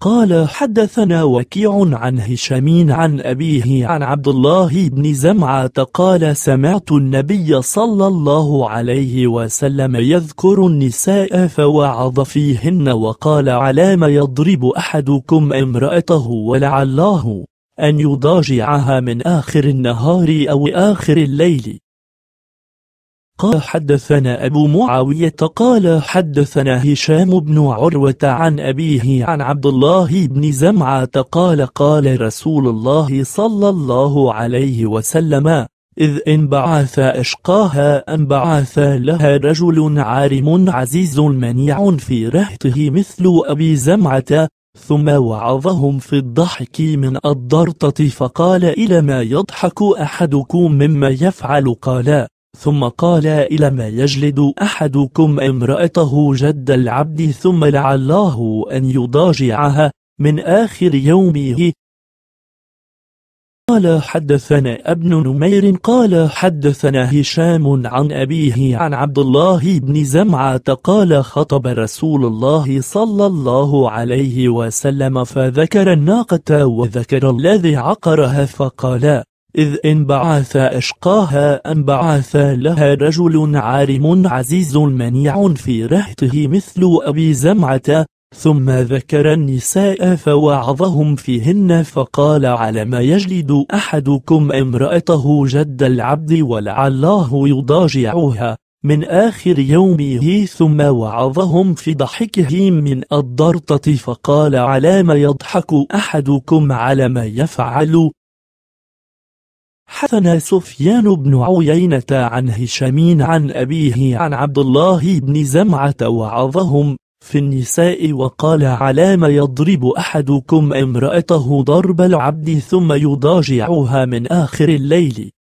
قال حدثنا وكيع عن هشام عن أبيه عن عبد الله بن زمعة قال سمعت النبي صلى الله عليه وسلم يذكر النساء فوعظ فيهن وقال على ما يضرب أحدكم امرأته ولعله أن يضاجعها من آخر النهار أو آخر الليل قال حدثنا أبو معاوية قال حدثنا هشام بن عروة عن أبيه عن عبد الله بن زمعة قال قال رسول الله صلى الله عليه وسلم إذ انبعث أشقاها انبعث لها رجل عارم عزيز منيع في رهته مثل أبي زمعة ثم وعظهم في الضحك من الضرطة فقال إلى ما يضحك أحدكم مما يفعل قالا ثم قال إلى ما يجلد أحدكم امرأته جد العبد ثم لعله أن يضاجعها من آخر يومه قال حدثنا ابن نمير قال حدثنا هشام عن أبيه عن عبد الله بن زمعة قال خطب رسول الله صلى الله عليه وسلم فذكر الناقة وذكر الذي عقرها فقال إذ انبعث أشقاها انبعث لها رجل عارم عزيز منيع في رهته مثل أبي زمعة ثم ذكر النساء فوعظهم فيهن فقال على ما يجلد أحدكم امرأته جد العبد ولعله يضاجعها من آخر يومه ثم وعظهم في ضحكه من الضرطة فقال على ما يضحك أحدكم على ما يفعل حثنا سفيان بن عيينة عن هشام عن أبيه عن عبد الله بن زمعة وعظهم في النساء وقال علام يضرب أحدكم امرأته ضرب العبد ثم يضاجعها من آخر الليل